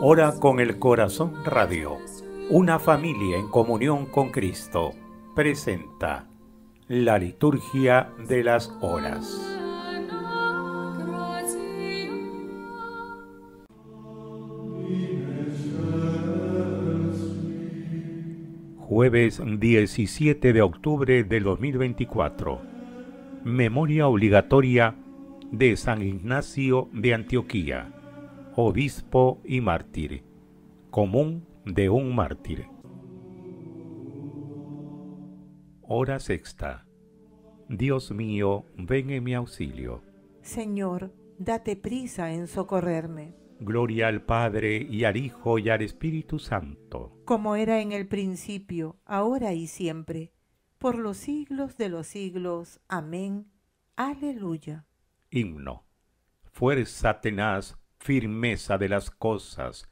Hora con el Corazón Radio, una familia en comunión con Cristo, presenta la liturgia de las horas. Jueves 17 de octubre de 2024. Memoria obligatoria de San Ignacio de Antioquía obispo y mártir, común de un mártir. Hora sexta. Dios mío, ven en mi auxilio. Señor, date prisa en socorrerme. Gloria al Padre y al Hijo y al Espíritu Santo. Como era en el principio, ahora y siempre, por los siglos de los siglos. Amén. Aleluya. Himno. Fuerza tenaz firmeza de las cosas,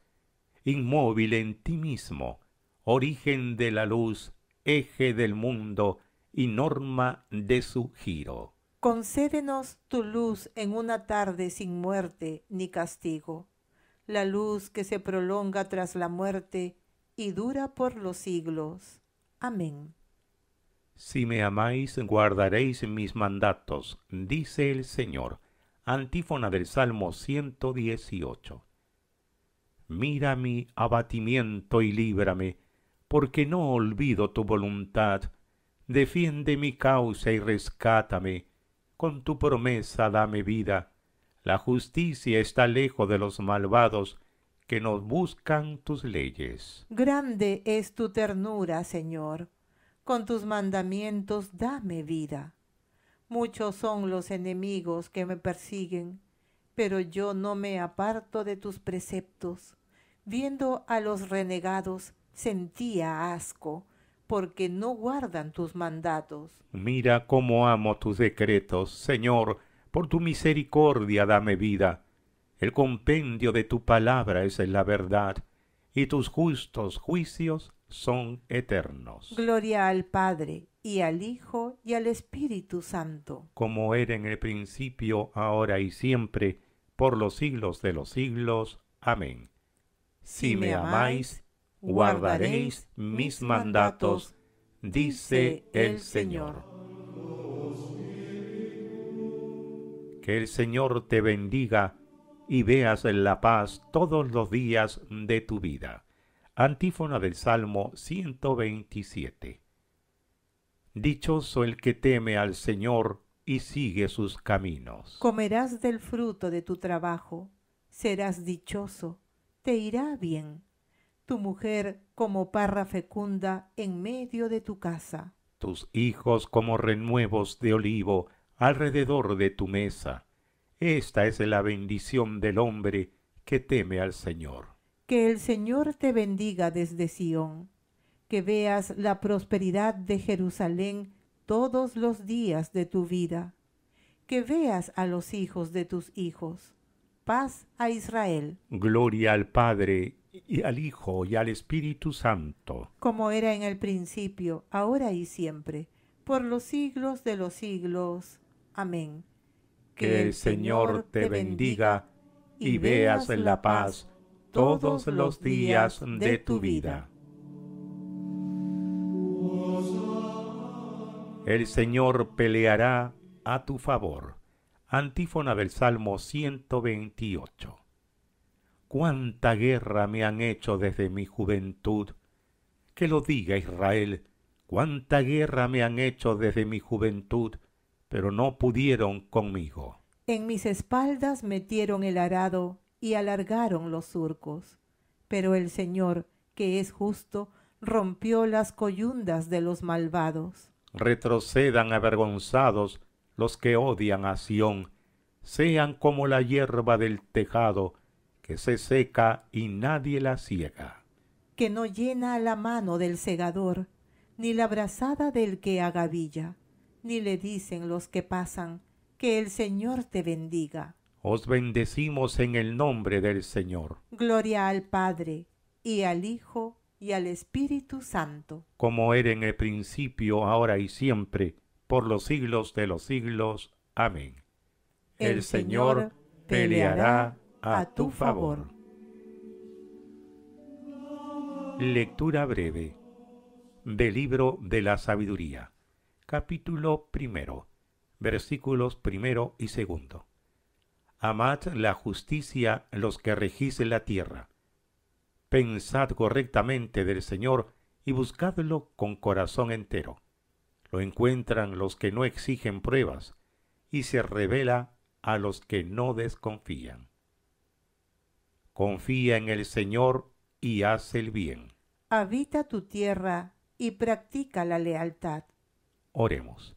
inmóvil en ti mismo, origen de la luz, eje del mundo y norma de su giro. Concédenos tu luz en una tarde sin muerte ni castigo, la luz que se prolonga tras la muerte y dura por los siglos. Amén. Si me amáis, guardaréis mis mandatos, dice el Señor Antífona del Salmo 118. Mira mi abatimiento y líbrame, porque no olvido tu voluntad. Defiende mi causa y rescátame. Con tu promesa dame vida. La justicia está lejos de los malvados que nos buscan tus leyes. Grande es tu ternura, Señor. Con tus mandamientos dame vida. Muchos son los enemigos que me persiguen, pero yo no me aparto de tus preceptos. Viendo a los renegados, sentía asco, porque no guardan tus mandatos. Mira cómo amo tus decretos, Señor, por tu misericordia dame vida. El compendio de tu palabra es la verdad, y tus justos juicios son eternos. Gloria al Padre, y al Hijo, y al Espíritu Santo. Como era en el principio, ahora y siempre, por los siglos de los siglos. Amén. Si, me amáis, guardaréis mis mandatos, dice el Señor. Que el Señor te bendiga y veas en la paz todos los días de tu vida. Antífona del Salmo 127. Dichoso el que teme al Señor y sigue sus caminos. Comerás del fruto de tu trabajo, serás dichoso, te irá bien. Tu mujer como parra fecunda en medio de tu casa. Tus hijos como renuevos de olivo alrededor de tu mesa. Esta es la bendición del hombre que teme al Señor. Que el Señor te bendiga desde Sión, que veas la prosperidad de Jerusalén todos los días de tu vida, que veas a los hijos de tus hijos. Paz a Israel. Gloria al Padre y al Hijo y al Espíritu Santo. Como era en el principio, ahora y siempre, por los siglos de los siglos. Amén. Que, que el Señor te bendiga y veas la paz todos los días de tu vida. El Señor peleará a tu favor. Antífona del Salmo 128. Cuánta guerra me han hecho desde mi juventud. Que lo diga Israel. Cuánta guerra me han hecho desde mi juventud, pero no pudieron conmigo. En mis espaldas metieron el arado y alargaron los surcos. Pero el Señor, que es justo, rompió las coyundas de los malvados. Retrocedan avergonzados los que odian a Sión, sean como la hierba del tejado, que se seca y nadie la ciega. Que no llena la mano del segador, ni la brazada del que agavilla, ni le dicen los que pasan, que el Señor te bendiga. Os bendecimos en el nombre del Señor. Gloria al Padre, y al Hijo, y al Espíritu Santo. Como era en el principio, ahora y siempre, por los siglos de los siglos. Amén. El, Señor, Señor peleará a tu favor. Lectura breve del libro de la sabiduría, capítulo primero, versículos primero y segundo amad la justicia los que regís la tierra. Pensad correctamente del Señor y buscadlo con corazón entero. Lo encuentran los que no exigen pruebas y se revela a los que no desconfían. Confía en el Señor y haz el bien. Habita tu tierra y practica la lealtad. Oremos.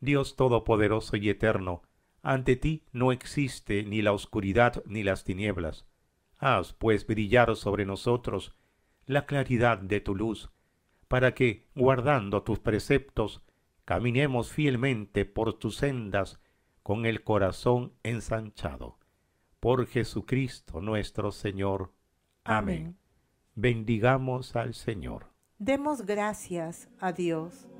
Dios Todopoderoso y Eterno, ante ti no existe ni la oscuridad ni las tinieblas. Haz, pues, brillar sobre nosotros la claridad de tu luz, para que, guardando tus preceptos, caminemos fielmente por tus sendas con el corazón ensanchado. Por Jesucristo nuestro Señor. Amén. Bendigamos al Señor. Demos gracias a Dios.